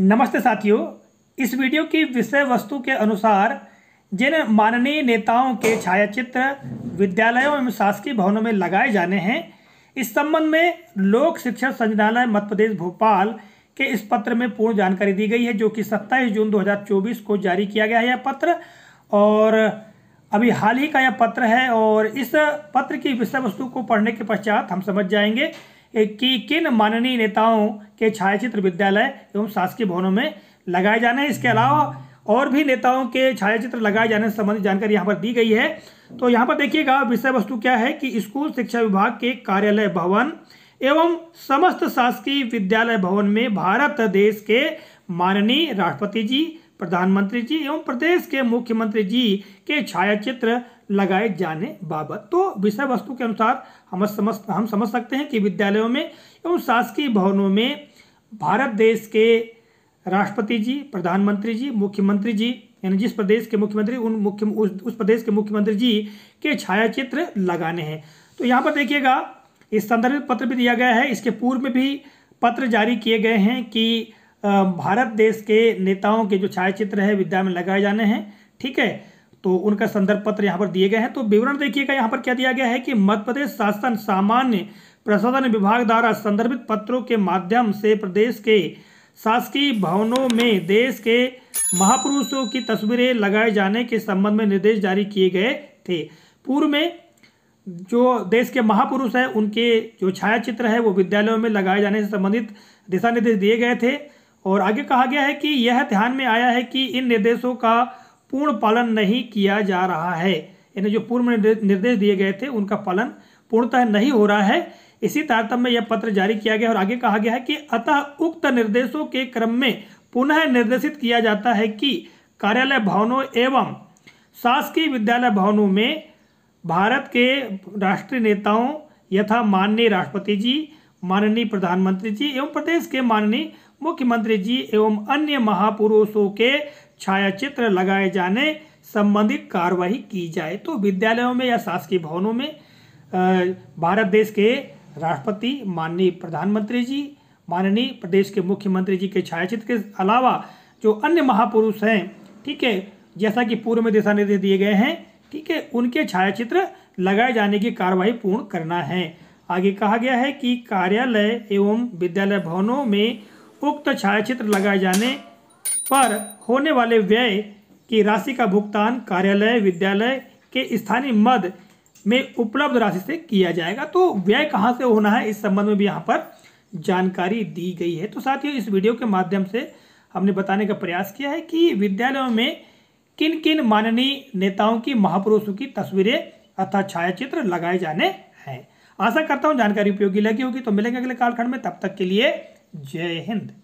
नमस्ते साथियों इस वीडियो की विषय वस्तु के अनुसार जिन माननीय नेताओं के छायाचित्र विद्यालयों एवं शासकीय भवनों में लगाए जाने हैं इस संबंध में लोक शिक्षा संचालय मध्य प्रदेश भोपाल के इस पत्र में पूर्ण जानकारी दी गई है जो कि 27 जून 2024 को जारी किया गया है यह पत्र और अभी हाल ही का यह पत्र है और इस पत्र की विषय वस्तु को पढ़ने के पश्चात हम समझ जाएंगे कि किन माननीय नेताओं के छायाचित्र विद्यालय एवं शासकीय भवनों में लगाए जाने हैं इसके अलावा और भी नेताओं के छायाचित्र लगाए जाने से संबंधित जानकारी यहाँ पर दी गई है तो यहाँ पर देखिएगा विषय वस्तु क्या है कि स्कूल शिक्षा विभाग के कार्यालय भवन एवं समस्त शासकीय विद्यालय भवन में भारत देश के माननीय राष्ट्रपति जी प्रधानमंत्री जी एवं प्रदेश के मुख्यमंत्री जी के छायाचित्र लगाए जाने बाबत तो विषय वस्तु के अनुसार हम समझ हम समझ सकते हैं कि विद्यालयों में एवं शासकीय भवनों में भारत देश के राष्ट्रपति जी प्रधानमंत्री जी मुख्यमंत्री जी यानी जिस प्रदेश के मुख्यमंत्री उन मुख्य उस, प्रदेश के मुख्यमंत्री जी के छायाचित्र लगाने हैं तो यहाँ पर देखिएगा इस संदर्भ पत्र भी दिया गया है इसके पूर्व में भी पत्र जारी किए गए हैं कि भारत देश के नेताओं के जो छायाचित्र है विद्या में लगाए जाने हैं ठीक है तो उनका संदर्भ पत्र यहाँ पर दिए गए हैं तो विवरण देखिएगा यहाँ पर क्या दिया गया है कि मध्य प्रदेश शासन सामान्य प्रशासन विभाग द्वारा संदर्भित पत्रों के माध्यम से प्रदेश के शासकीय भवनों में देश के महापुरुषों की तस्वीरें लगाए जाने के संबंध में निर्देश जारी किए गए थे पूर्व में जो देश के महापुरुष हैं उनके जो छायाचित्र है वो विद्यालयों में लगाए जाने से संबंधित दिशा निर्देश दिए गए थे और आगे कहा गया है कि यह ध्यान में आया है कि इन निर्देशों का पूर्ण पालन नहीं किया जा रहा है यानी जो पूर्व निर्देश दिए गए थे उनका पालन पूर्णतः नहीं हो रहा है इसी तारतम्य में यह पत्र जारी किया गया और आगे कहा गया है कि अतः उक्त निर्देशों के क्रम में पुनः निर्देशित किया जाता है कि कार्यालय भवनों एवं शासकीय विद्यालय भवनों में भारत के राष्ट्रीय नेताओं यथा माननीय राष्ट्रपति जी माननीय प्रधानमंत्री जी एवं प्रदेश के माननीय मुख्यमंत्री जी एवं अन्य महापुरुषों के छायाचित्र लगाए जाने संबंधित कार्रवाई की जाए तो विद्यालयों में या शासकीय भवनों में भारत देश के राष्ट्रपति माननीय प्रधानमंत्री जी माननीय प्रदेश के मुख्यमंत्री जी के छायाचित्र के अलावा जो अन्य महापुरुष हैं ठीक है जैसा कि पूर्व में दिशा निर्देश दिए गए हैं ठीक है उनके छायाचित्र लगाए जाने की कार्रवाई पूर्ण करना है आगे कहा गया है कि कार्यालय एवं विद्यालय भवनों में उक्त छायाचित्र लगाए जाने पर होने वाले व्यय की राशि का भुगतान कार्यालय विद्यालय के स्थानीय मद में उपलब्ध राशि से किया जाएगा तो व्यय कहाँ से होना है इस संबंध में भी यहाँ पर जानकारी दी गई है तो साथियों इस वीडियो के माध्यम से हमने बताने का प्रयास किया है कि विद्यालयों में किन किन माननीय नेताओं की महापुरुषों की तस्वीरें अर्थात छायाचित्र लगाए जाने हैं आशा करता हूँ जानकारी उपयोगी लगी होगी तो मिलेंगे अगले कालखंड में तब तक के लिए जय हिंद